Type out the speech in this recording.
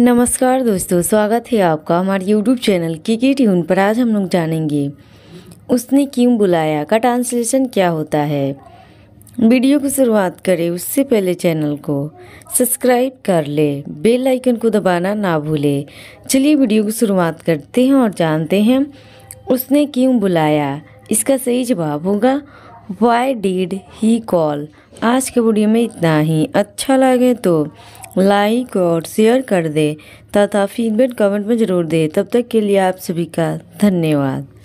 नमस्कार दोस्तों स्वागत है आपका हमारे YouTube चैनल के की ट्यून पर आज हम लोग जानेंगे उसने क्यों बुलाया का ट्रांसलेशन क्या होता है वीडियो की शुरुआत करें उससे पहले चैनल को सब्सक्राइब कर ले बेल आइकन को दबाना ना भूले चलिए वीडियो की शुरुआत करते हैं और जानते हैं उसने क्यों बुलाया इसका सही जवाब होगा वाई डिड ही कॉल आज के वीडियो में इतना ही अच्छा लगे तो लाइक और शेयर कर दें तथा फीडबैक कमेंट में ज़रूर दें तब तक के लिए आप सभी का धन्यवाद